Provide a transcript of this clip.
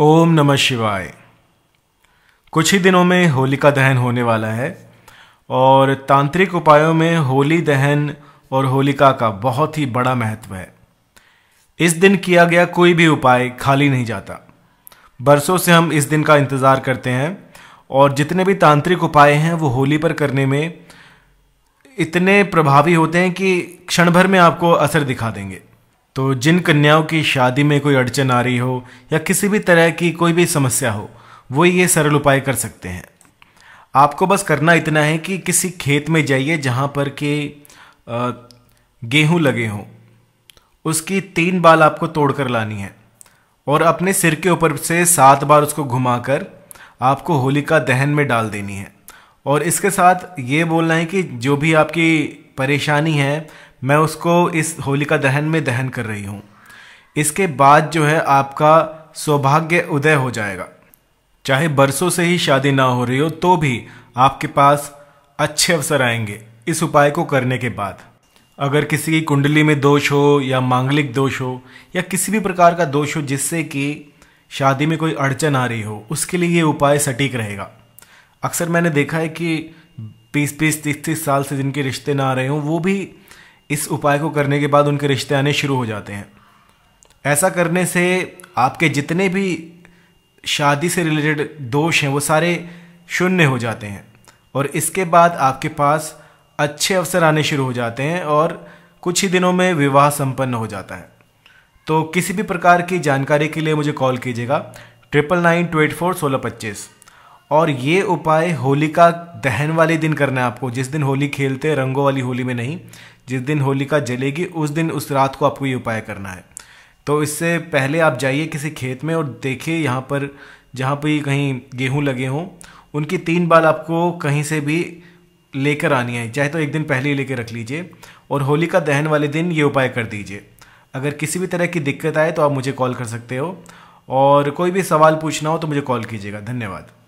ओम नमः शिवाय कुछ ही दिनों में होलिका दहन होने वाला है और तांत्रिक उपायों में होली दहन और होलिका का बहुत ही बड़ा महत्व है इस दिन किया गया कोई भी उपाय खाली नहीं जाता बरसों से हम इस दिन का इंतज़ार करते हैं और जितने भी तांत्रिक उपाय हैं वो होली पर करने में इतने प्रभावी होते हैं कि क्षण भर में आपको असर दिखा देंगे तो जिन कन्याओं की शादी में कोई अड़चन आ रही हो या किसी भी तरह की कोई भी समस्या हो वो ये सरल उपाय कर सकते हैं आपको बस करना इतना है कि किसी खेत में जाइए जहाँ पर के गेहूँ लगे हों उसकी तीन बाल आपको तोड़ कर लानी है और अपने सिर के ऊपर से सात बार उसको घुमाकर आपको होलिका दहन में डाल देनी है और इसके साथ ये बोलना है कि जो भी आपकी परेशानी है मैं उसको इस होलिका दहन में दहन कर रही हूँ इसके बाद जो है आपका सौभाग्य उदय हो जाएगा चाहे बरसों से ही शादी ना हो रही हो तो भी आपके पास अच्छे अवसर आएंगे इस उपाय को करने के बाद अगर किसी की कुंडली में दोष हो या मांगलिक दोष हो या किसी भी प्रकार का दोष हो जिससे कि शादी में कोई अड़चन आ रही हो उसके लिए ये उपाय सटीक रहेगा अक्सर मैंने देखा है कि बीस बीस तीस तीस साल से जिनके रिश्ते ना आ रहे हों वो भी इस उपाय को करने के बाद उनके रिश्ते आने शुरू हो जाते हैं ऐसा करने से आपके जितने भी शादी से रिलेटेड दोष हैं वो सारे शून्य हो जाते हैं और इसके बाद आपके पास अच्छे अवसर आने शुरू हो जाते हैं और कुछ ही दिनों में विवाह संपन्न हो जाता है तो किसी भी प्रकार की जानकारी के लिए मुझे कॉल कीजिएगा triple nine two eight four सोलह पच्चीस और ये उपाय होलिका दहन वाले दिन करना है आपको जिस दिन होली खेलते हैं रंगों वाली होली में नहीं जिस दिन होलिका जलेगी उस दिन उस रात को आपको ये उपाय करना है तो इससे पहले आप जाइए किसी खेत में और देखिए यहाँ पर जहाँ पर कहीं गेहूँ लगे हों उनकी तीन बाल आपको कहीं से भी लेकर आनी है चाहे तो एक दिन पहले ही लेकर रख लीजिए और होलिका दहन वाले दिन ये उपाय कर दीजिए अगर किसी भी तरह की दिक्कत आए तो आप मुझे कॉल कर सकते हो और कोई भी सवाल पूछना हो तो मुझे कॉल कीजिएगा धन्यवाद